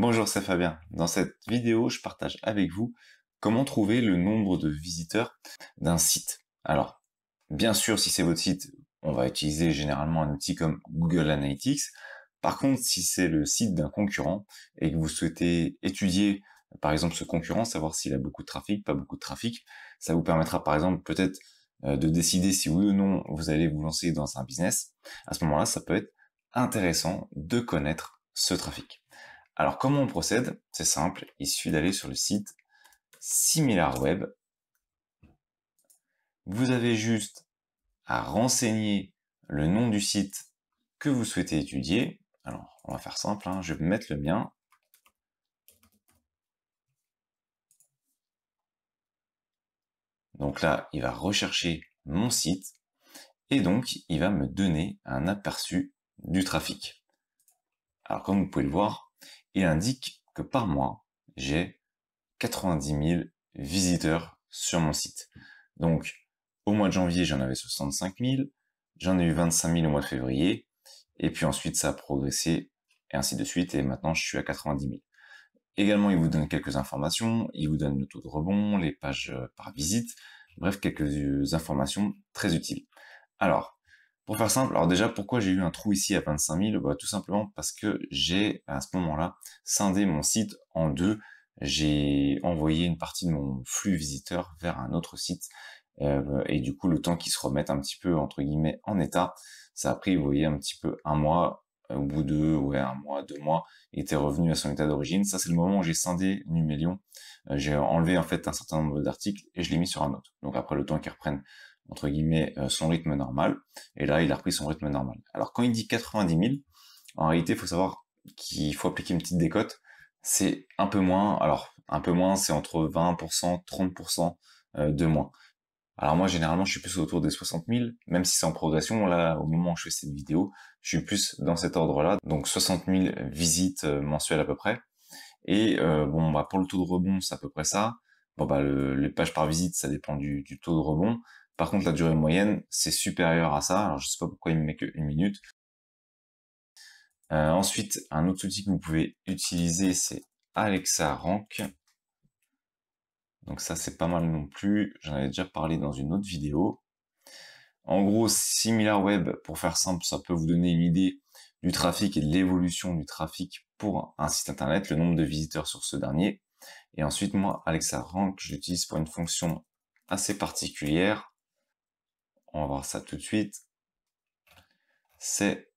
Bonjour, c'est Fabien. Dans cette vidéo, je partage avec vous comment trouver le nombre de visiteurs d'un site. Alors, bien sûr, si c'est votre site, on va utiliser généralement un outil comme Google Analytics. Par contre, si c'est le site d'un concurrent et que vous souhaitez étudier, par exemple, ce concurrent, savoir s'il a beaucoup de trafic, pas beaucoup de trafic, ça vous permettra, par exemple, peut-être euh, de décider si oui ou non vous allez vous lancer dans un business. À ce moment-là, ça peut être intéressant de connaître ce trafic. Alors comment on procède C'est simple, il suffit d'aller sur le site SimilarWeb. Vous avez juste à renseigner le nom du site que vous souhaitez étudier. Alors, on va faire simple, hein, je vais mettre le mien. Donc là, il va rechercher mon site et donc il va me donner un aperçu du trafic. Alors comme vous pouvez le voir, il indique que par mois, j'ai 90 000 visiteurs sur mon site. Donc, au mois de janvier, j'en avais 65 000, j'en ai eu 25 000 au mois de février, et puis ensuite, ça a progressé, et ainsi de suite, et maintenant, je suis à 90 000. Également, il vous donne quelques informations, il vous donne le taux de rebond, les pages euh, par visite, bref, quelques euh, informations très utiles. Alors, pour faire simple, alors déjà, pourquoi j'ai eu un trou ici à 25 000 bah, Tout simplement parce que j'ai, à ce moment-là, scindé mon site en deux. J'ai envoyé une partie de mon flux visiteur vers un autre site. Euh, et du coup, le temps qu'ils se remettent un petit peu, entre guillemets, en état, ça a pris, vous voyez, un petit peu un mois. Au bout de ouais, un mois, deux mois, était revenu à son état d'origine. Ça, c'est le moment où j'ai scindé Numélion. Euh, j'ai enlevé en fait un certain nombre d'articles et je l'ai mis sur un autre. Donc après, le temps qu'ils reprennent entre guillemets, euh, son rythme normal. Et là, il a repris son rythme normal. Alors, quand il dit 90 000, en réalité, il faut savoir qu'il faut appliquer une petite décote. C'est un peu moins. Alors, un peu moins, c'est entre 20%, 30% euh, de moins. Alors moi, généralement, je suis plus autour des 60 000, même si c'est en progression. Là, au moment où je fais cette vidéo, je suis plus dans cet ordre-là. Donc 60 000 visites euh, mensuelles à peu près. Et bon, bah, pour le taux de rebond, c'est à peu près ça. Bon, bah, les pages par visite, ça dépend du, du, taux de rebond. Par contre, la durée moyenne, c'est supérieur à ça. Alors, je ne sais pas pourquoi il me met qu'une minute. Euh, ensuite, un autre outil que vous pouvez utiliser, c'est Alexa Rank. Donc ça, c'est pas mal non plus. J'en avais déjà parlé dans une autre vidéo. En gros, SimilarWeb, pour faire simple, ça peut vous donner une idée du trafic et de l'évolution du trafic pour un site internet, le nombre de visiteurs sur ce dernier. Et ensuite, moi, Alexa Rank, je l'utilise pour une fonction assez particulière on va voir ça tout de suite, c'est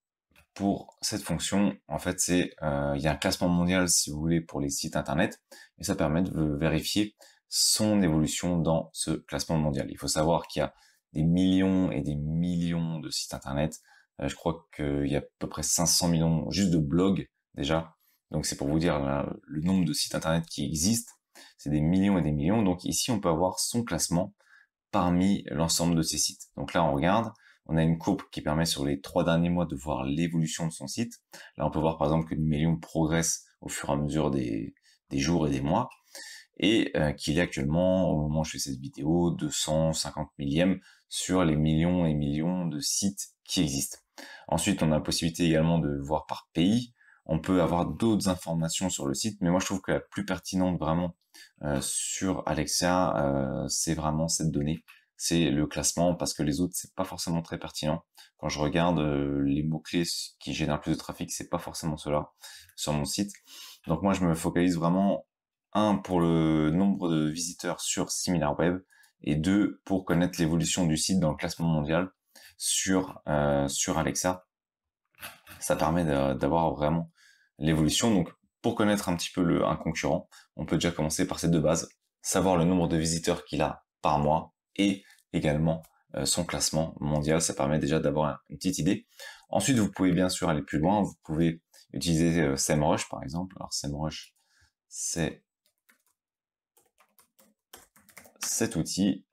pour cette fonction, en fait, c'est euh, il y a un classement mondial, si vous voulez, pour les sites internet, et ça permet de vérifier son évolution dans ce classement mondial. Il faut savoir qu'il y a des millions et des millions de sites internet. Euh, je crois qu'il y a à peu près 500 millions juste de blogs déjà. Donc c'est pour vous dire euh, le nombre de sites internet qui existent. C'est des millions et des millions. Donc ici, on peut avoir son classement parmi l'ensemble de ces sites. Donc là, on regarde, on a une courbe qui permet sur les trois derniers mois de voir l'évolution de son site. Là, on peut voir par exemple que million progresse au fur et à mesure des, jours et des mois et euh, qu'il est actuellement, au moment où je fais cette vidéo, 250 millième sur les millions et millions de sites qui existent. Ensuite, on a la possibilité également de voir par pays. On peut avoir d'autres informations sur le site, mais moi je trouve que la plus pertinente vraiment euh, sur Alexa, euh, c'est vraiment cette donnée c'est le classement parce que les autres c'est pas forcément très pertinent. Quand je regarde euh, les mots clés qui génèrent le plus de trafic, c'est pas forcément cela sur mon site. Donc moi je me focalise vraiment un pour le nombre de visiteurs sur SimilarWeb et deux pour connaître l'évolution du site dans le classement mondial sur sur Alexa. Ça permet d'avoir vraiment l'évolution. Donc pour connaître un petit peu un concurrent, on peut déjà commencer par ces deux bases, savoir le nombre de visiteurs qu'il a par mois et également euh, son classement mondial. Ça permet déjà d'avoir une petite idée. Ensuite, vous pouvez bien sûr aller plus loin. Vous pouvez utiliser euh, SEMrush par exemple. Alors SEMrush, c'est cet outil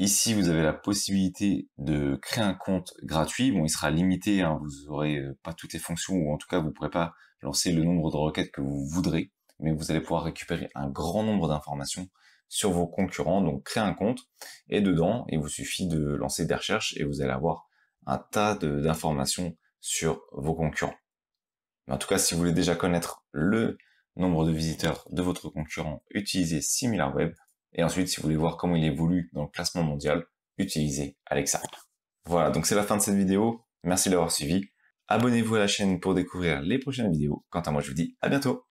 Ici, vous avez la possibilité de créer un compte gratuit. Bon, il sera limité, hein, vous n'aurez euh, pas toutes les fonctions, ou en tout cas, vous ne pourrez pas lancer le nombre de requêtes que vous voudrez, mais vous allez pouvoir récupérer un grand nombre d'informations sur vos concurrents. Donc, créez un compte, et dedans, il vous suffit de lancer des recherches, et vous allez avoir un tas d'informations sur vos concurrents. Mais en tout cas, si vous voulez déjà connaître le nombre de visiteurs de votre concurrent, utilisez SimilarWeb et ensuite, si vous voulez voir comment il évolue dans le classement mondial, utilisez Alexa. Voilà, donc c'est la fin de cette vidéo. Merci d'avoir suivi. Abonnez-vous à la chaîne pour découvrir les prochaines vidéos. Quant à moi, je vous dis à bientôt.